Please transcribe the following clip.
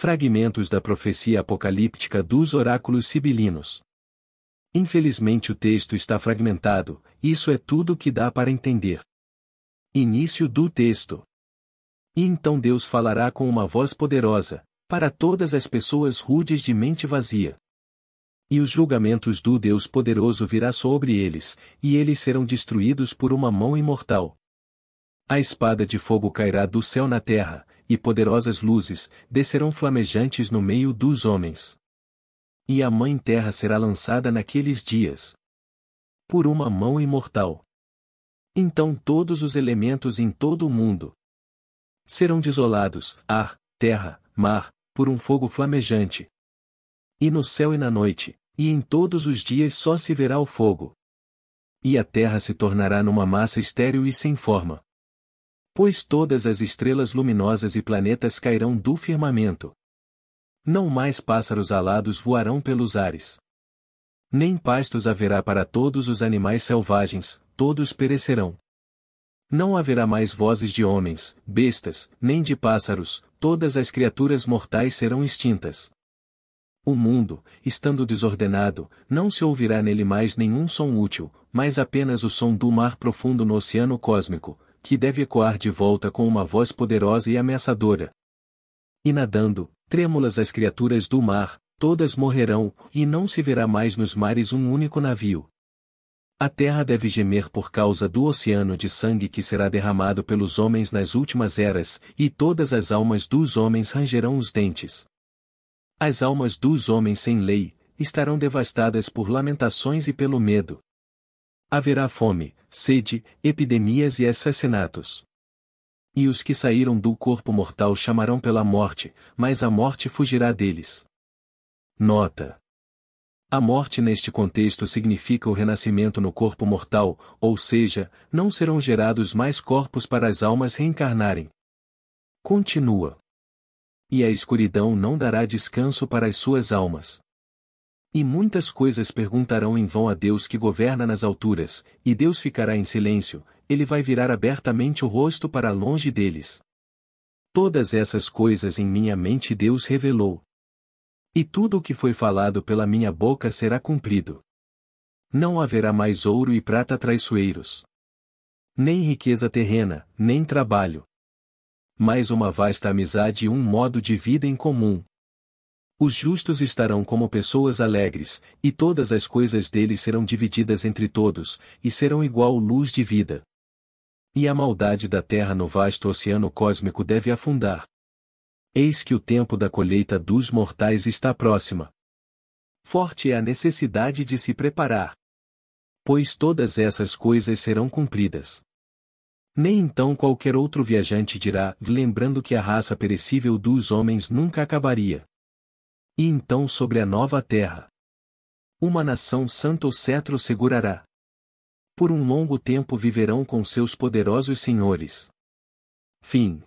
Fragmentos da profecia apocalíptica dos oráculos sibilinos. Infelizmente o texto está fragmentado, isso é tudo que dá para entender. Início do texto. E então Deus falará com uma voz poderosa, para todas as pessoas rudes de mente vazia. E os julgamentos do Deus poderoso virá sobre eles, e eles serão destruídos por uma mão imortal. A espada de fogo cairá do céu na terra, e poderosas luzes, descerão flamejantes no meio dos homens. E a Mãe Terra será lançada naqueles dias. Por uma mão imortal. Então todos os elementos em todo o mundo serão desolados, ar, terra, mar, por um fogo flamejante. E no céu e na noite, e em todos os dias só se verá o fogo. E a terra se tornará numa massa estéril e sem forma. Pois todas as estrelas luminosas e planetas cairão do firmamento. Não mais pássaros alados voarão pelos ares. Nem pastos haverá para todos os animais selvagens, todos perecerão. Não haverá mais vozes de homens, bestas, nem de pássaros, todas as criaturas mortais serão extintas. O mundo, estando desordenado, não se ouvirá nele mais nenhum som útil, mas apenas o som do mar profundo no oceano cósmico, que deve ecoar de volta com uma voz poderosa e ameaçadora. E nadando, trêmulas as criaturas do mar, todas morrerão, e não se verá mais nos mares um único navio. A terra deve gemer por causa do oceano de sangue que será derramado pelos homens nas últimas eras, e todas as almas dos homens rangerão os dentes. As almas dos homens sem lei estarão devastadas por lamentações e pelo medo haverá fome, sede, epidemias e assassinatos. E os que saíram do corpo mortal chamarão pela morte, mas a morte fugirá deles. Nota: A morte neste contexto significa o renascimento no corpo mortal, ou seja, não serão gerados mais corpos para as almas reencarnarem. Continua. E a escuridão não dará descanso para as suas almas. E muitas coisas perguntarão em vão a Deus que governa nas alturas, e Deus ficará em silêncio, ele vai virar abertamente o rosto para longe deles. Todas essas coisas em minha mente Deus revelou. E tudo o que foi falado pela minha boca será cumprido. Não haverá mais ouro e prata traiçoeiros. Nem riqueza terrena, nem trabalho. Mais uma vasta amizade e um modo de vida em comum. Os justos estarão como pessoas alegres, e todas as coisas deles serão divididas entre todos, e serão igual luz de vida. E a maldade da terra no vasto oceano cósmico deve afundar. Eis que o tempo da colheita dos mortais está próxima. Forte é a necessidade de se preparar. Pois todas essas coisas serão cumpridas. Nem então qualquer outro viajante dirá, lembrando que a raça perecível dos homens nunca acabaria. E então sobre a nova terra. Uma nação santa o cetro segurará. Por um longo tempo viverão com seus poderosos senhores. Fim.